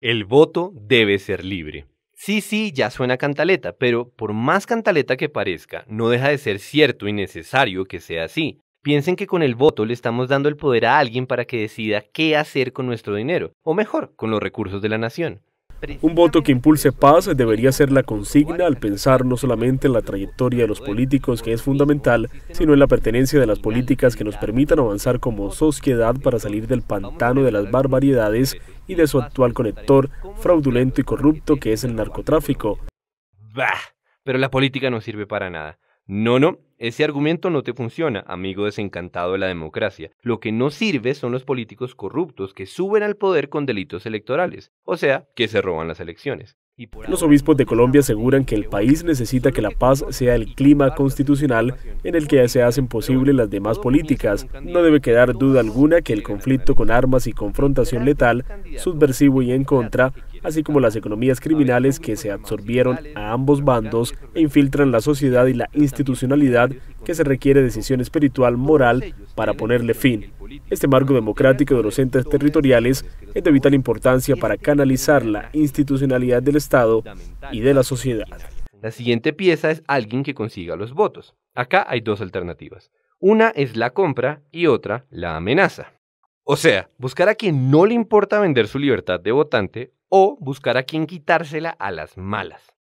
El voto debe ser libre. Sí, sí, ya suena cantaleta, pero por más cantaleta que parezca, no deja de ser cierto y necesario que sea así. Piensen que con el voto le estamos dando el poder a alguien para que decida qué hacer con nuestro dinero, o mejor, con los recursos de la nación. Un voto que impulse paz debería ser la consigna al pensar no solamente en la trayectoria de los políticos, que es fundamental, sino en la pertenencia de las políticas que nos permitan avanzar como sociedad para salir del pantano de las barbaridades y de su actual conector fraudulento y corrupto que es el narcotráfico. Bah, pero la política no sirve para nada. No, no, ese argumento no te funciona, amigo desencantado de la democracia. Lo que no sirve son los políticos corruptos que suben al poder con delitos electorales, o sea, que se roban las elecciones. Los obispos de Colombia aseguran que el país necesita que la paz sea el clima constitucional en el que se hacen posibles las demás políticas. No debe quedar duda alguna que el conflicto con armas y confrontación letal, subversivo y en contra, así como las economías criminales que se absorbieron a ambos bandos e infiltran la sociedad y la institucionalidad que se requiere decisión espiritual moral para ponerle fin. Este marco democrático de los entes territoriales es de vital importancia para canalizar la institucionalidad del Estado y de la sociedad. La siguiente pieza es alguien que consiga los votos. Acá hay dos alternativas. Una es la compra y otra la amenaza. O sea, buscar a quien no le importa vender su libertad de votante o buscar a quien quitársela a las malas.